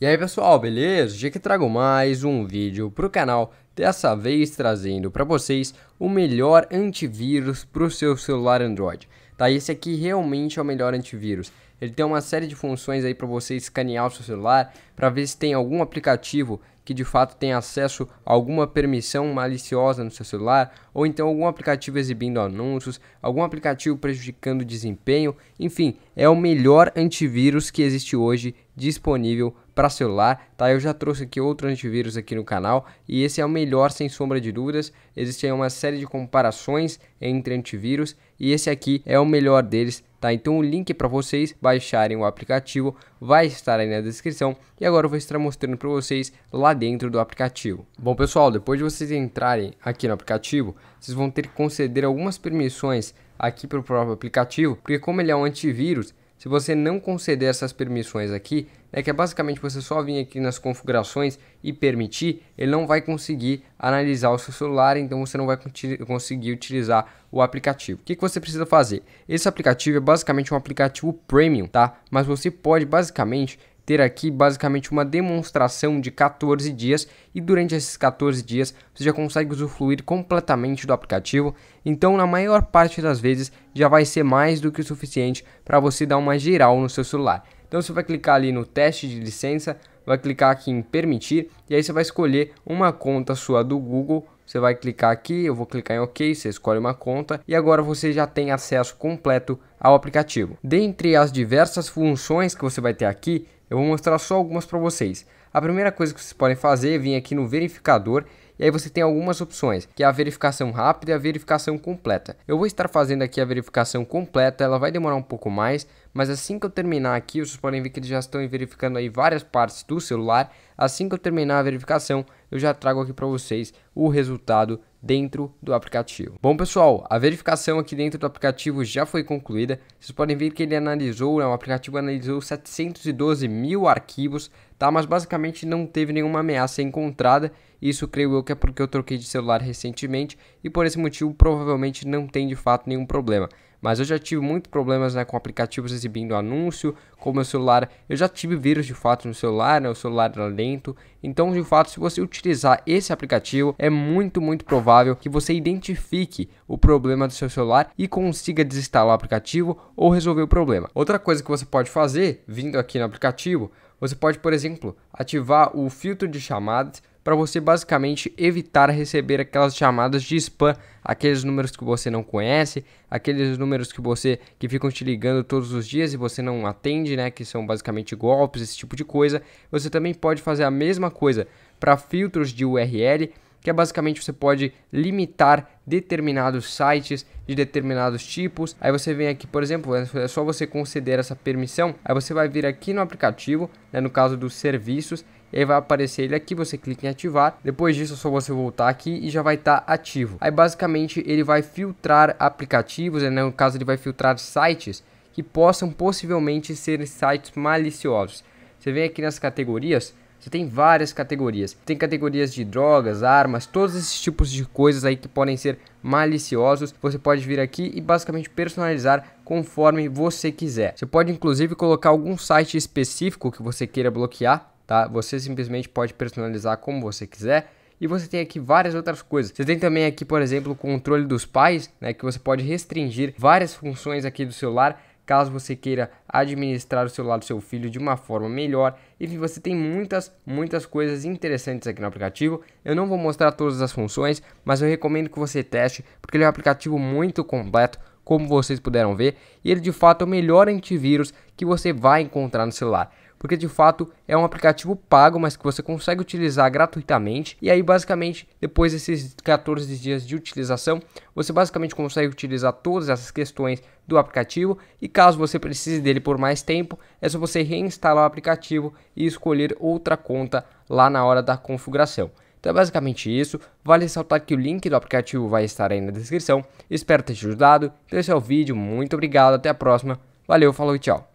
E aí pessoal, beleza? Já que trago mais um vídeo para o canal, dessa vez trazendo para vocês o melhor antivírus para o seu celular Android. Tá, esse aqui realmente é o melhor antivírus. Ele tem uma série de funções aí para você escanear o seu celular, para ver se tem algum aplicativo que de fato tem acesso a alguma permissão maliciosa no seu celular, ou então algum aplicativo exibindo anúncios, algum aplicativo prejudicando o desempenho, enfim, é o melhor antivírus que existe hoje disponível para celular, tá? Eu já trouxe aqui outro antivírus aqui no canal e esse é o melhor sem sombra de dúvidas. Existem uma série de comparações entre antivírus e esse aqui é o melhor deles, tá? Então o link para vocês baixarem o aplicativo vai estar aí na descrição e agora eu vou estar mostrando para vocês lá dentro do aplicativo. Bom pessoal, depois de vocês entrarem aqui no aplicativo, vocês vão ter que conceder algumas permissões aqui para o próprio aplicativo, porque como ele é um antivírus, se você não conceder essas permissões aqui, é que é basicamente você só vir aqui nas configurações e permitir, ele não vai conseguir analisar o seu celular, então você não vai conseguir utilizar o aplicativo. O que, que você precisa fazer? Esse aplicativo é basicamente um aplicativo premium, tá? Mas você pode basicamente ter aqui basicamente uma demonstração de 14 dias e durante esses 14 dias você já consegue usufruir completamente do aplicativo, então na maior parte das vezes já vai ser mais do que o suficiente para você dar uma geral no seu celular. Então você vai clicar ali no teste de licença, vai clicar aqui em permitir e aí você vai escolher uma conta sua do Google você vai clicar aqui, eu vou clicar em OK, você escolhe uma conta e agora você já tem acesso completo ao aplicativo. Dentre as diversas funções que você vai ter aqui, eu vou mostrar só algumas para vocês. A primeira coisa que vocês podem fazer é vir aqui no verificador e aí você tem algumas opções, que é a verificação rápida e a verificação completa. Eu vou estar fazendo aqui a verificação completa, ela vai demorar um pouco mais, mas assim que eu terminar aqui, vocês podem ver que eles já estão verificando aí várias partes do celular. Assim que eu terminar a verificação, eu já trago aqui para vocês o resultado dentro do aplicativo. Bom pessoal, a verificação aqui dentro do aplicativo já foi concluída, vocês podem ver que ele analisou, né, o aplicativo analisou 712 mil arquivos, tá? mas basicamente não teve nenhuma ameaça encontrada, isso creio eu que é porque eu troquei de celular recentemente e por esse motivo provavelmente não tem de fato nenhum problema. Mas eu já tive muitos problemas né, com aplicativos exibindo anúncio, com meu celular. Eu já tive vírus de fato no celular, né, o celular era lento. Então, de fato, se você utilizar esse aplicativo, é muito, muito provável que você identifique o problema do seu celular e consiga desinstalar o aplicativo ou resolver o problema. Outra coisa que você pode fazer, vindo aqui no aplicativo, você pode, por exemplo, ativar o filtro de chamadas para você basicamente evitar receber aquelas chamadas de spam, aqueles números que você não conhece, aqueles números que você que ficam te ligando todos os dias e você não atende, né, que são basicamente golpes, esse tipo de coisa. Você também pode fazer a mesma coisa para filtros de URL, que é basicamente você pode limitar determinados sites de determinados tipos. Aí você vem aqui, por exemplo, é só é você conceder essa permissão. Aí você vai vir aqui no aplicativo, né, no caso dos serviços, e aí vai aparecer ele aqui, você clica em ativar. Depois disso é só você voltar aqui e já vai estar tá ativo. Aí basicamente ele vai filtrar aplicativos, né? no caso ele vai filtrar sites que possam possivelmente ser sites maliciosos. Você vem aqui nas categorias, você tem várias categorias. Tem categorias de drogas, armas, todos esses tipos de coisas aí que podem ser maliciosos. Você pode vir aqui e basicamente personalizar conforme você quiser. Você pode inclusive colocar algum site específico que você queira bloquear tá? Você simplesmente pode personalizar como você quiser. E você tem aqui várias outras coisas. Você tem também aqui, por exemplo, o controle dos pais, né, que você pode restringir várias funções aqui do celular, caso você queira administrar o celular do seu filho de uma forma melhor. Enfim, você tem muitas, muitas coisas interessantes aqui no aplicativo. Eu não vou mostrar todas as funções, mas eu recomendo que você teste, porque ele é um aplicativo muito completo, como vocês puderam ver, e ele de fato é o melhor antivírus que você vai encontrar no celular porque de fato é um aplicativo pago, mas que você consegue utilizar gratuitamente. E aí, basicamente, depois desses 14 dias de utilização, você basicamente consegue utilizar todas essas questões do aplicativo. E caso você precise dele por mais tempo, é só você reinstalar o aplicativo e escolher outra conta lá na hora da configuração. Então é basicamente isso. Vale ressaltar que o link do aplicativo vai estar aí na descrição. Espero ter te ajudado. Então esse é o vídeo. Muito obrigado. Até a próxima. Valeu, falou e tchau.